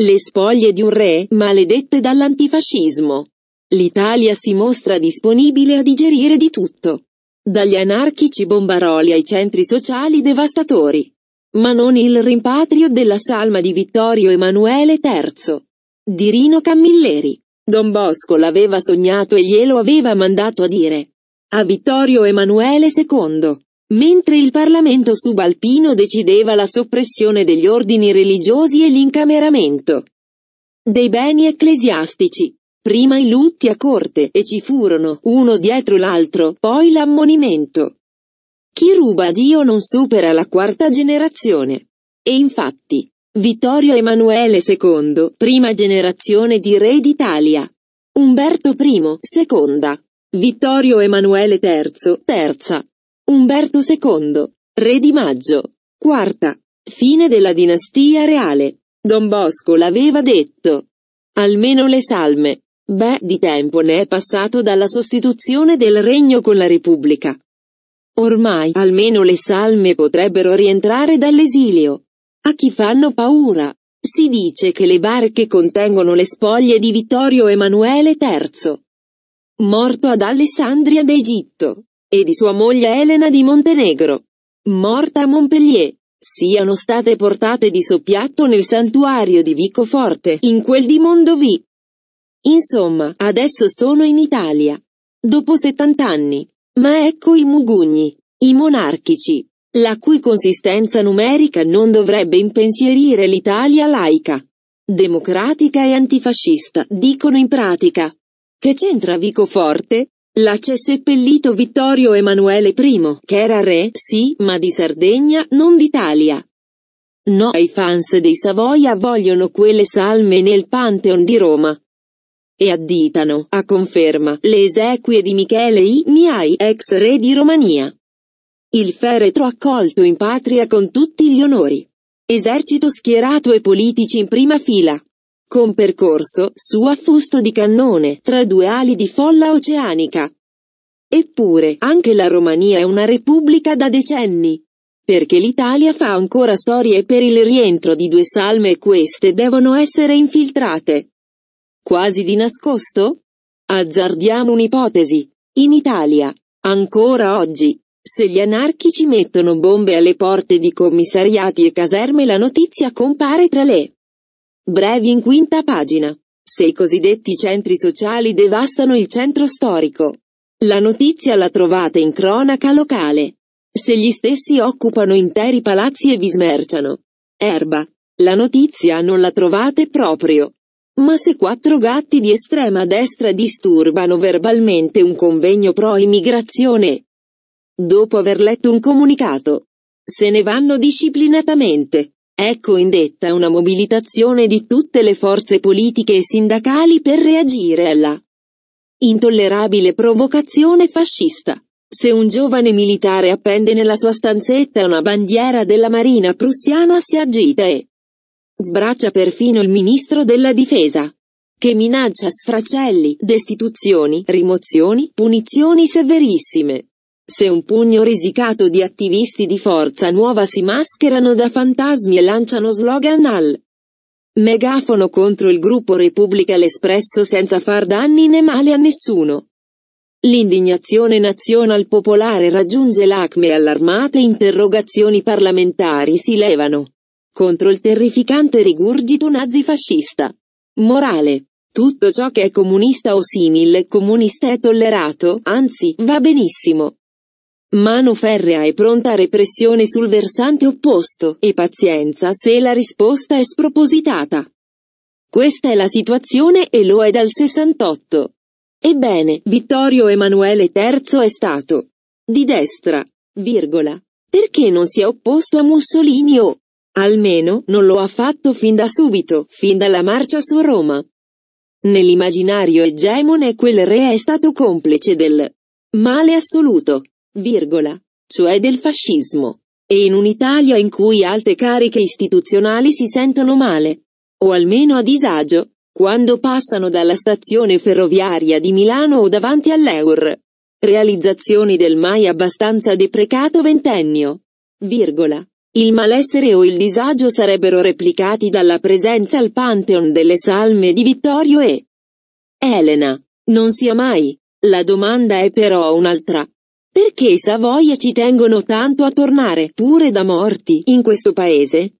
Le spoglie di un re, maledette dall'antifascismo. L'Italia si mostra disponibile a digerire di tutto. Dagli anarchici bombaroli ai centri sociali devastatori. Ma non il rimpatrio della salma di Vittorio Emanuele III. Di Rino Camilleri. Don Bosco l'aveva sognato e glielo aveva mandato a dire. A Vittorio Emanuele II. Mentre il Parlamento subalpino decideva la soppressione degli ordini religiosi e l'incameramento dei beni ecclesiastici. Prima i lutti a corte, e ci furono, uno dietro l'altro, poi l'ammonimento. Chi ruba Dio non supera la quarta generazione. E infatti, Vittorio Emanuele II, prima generazione di re d'Italia. Umberto I, seconda. Vittorio Emanuele III, terza. Umberto II, re di maggio. Quarta. Fine della dinastia reale. Don Bosco l'aveva detto. Almeno le salme. Beh, di tempo ne è passato dalla sostituzione del regno con la Repubblica. Ormai, almeno le salme potrebbero rientrare dall'esilio. A chi fanno paura? Si dice che le barche contengono le spoglie di Vittorio Emanuele III, morto ad Alessandria d'Egitto e di sua moglie Elena di Montenegro, morta a Montpellier, siano state portate di soppiatto nel santuario di Vicoforte, in quel di Mondovì. Insomma, adesso sono in Italia. Dopo 70 anni. Ma ecco i Mugugni, i monarchici, la cui consistenza numerica non dovrebbe impensierire l'Italia laica, democratica e antifascista, dicono in pratica. Che c'entra Vicoforte? Là c'è seppellito Vittorio Emanuele I, che era re, sì, ma di Sardegna, non d'Italia. No, i fans dei Savoia vogliono quelle salme nel Pantheon di Roma. E additano, a conferma, le esequie di Michele I. Miai, ex re di Romania. Il feretro accolto in patria con tutti gli onori. Esercito schierato e politici in prima fila con percorso su affusto di cannone tra due ali di folla oceanica. Eppure, anche la Romania è una repubblica da decenni. Perché l'Italia fa ancora storie per il rientro di due salme e queste devono essere infiltrate. Quasi di nascosto? Azzardiamo un'ipotesi. In Italia, ancora oggi, se gli anarchici mettono bombe alle porte di commissariati e caserme la notizia compare tra le Brevi in quinta pagina. Se i cosiddetti centri sociali devastano il centro storico. La notizia la trovate in cronaca locale. Se gli stessi occupano interi palazzi e vi smerciano. Erba. La notizia non la trovate proprio. Ma se quattro gatti di estrema destra disturbano verbalmente un convegno pro-immigrazione, dopo aver letto un comunicato, se ne vanno disciplinatamente. Ecco indetta una mobilitazione di tutte le forze politiche e sindacali per reagire alla intollerabile provocazione fascista. Se un giovane militare appende nella sua stanzetta una bandiera della marina prussiana si agita e sbraccia perfino il ministro della difesa, che minaccia sfracelli, destituzioni, rimozioni, punizioni severissime. Se un pugno risicato di attivisti di Forza Nuova si mascherano da fantasmi e lanciano slogan al megafono contro il gruppo Repubblica l'Espresso senza far danni né male a nessuno. L'indignazione nazional popolare raggiunge l'acme e allarmate interrogazioni parlamentari si levano contro il terrificante rigurgito nazifascista. Morale. Tutto ciò che è comunista o simile comunista è tollerato, anzi, va benissimo. Mano ferrea e pronta repressione sul versante opposto, e pazienza se la risposta è spropositata. Questa è la situazione e lo è dal 68. Ebbene, Vittorio Emanuele III è stato di destra, virgola. Perché non si è opposto a Mussolini o, almeno, non lo ha fatto fin da subito, fin dalla marcia su Roma. Nell'immaginario egemone quel re è stato complice del male assoluto virgola, cioè del fascismo, e in un'Italia in cui alte cariche istituzionali si sentono male, o almeno a disagio, quando passano dalla stazione ferroviaria di Milano o davanti all'Eur. Realizzazioni del mai abbastanza deprecato ventennio. Virgola. Il malessere o il disagio sarebbero replicati dalla presenza al Pantheon delle salme di Vittorio e Elena. Non sia mai. La domanda è però un'altra. Perché i Savoia ci tengono tanto a tornare, pure da morti, in questo paese?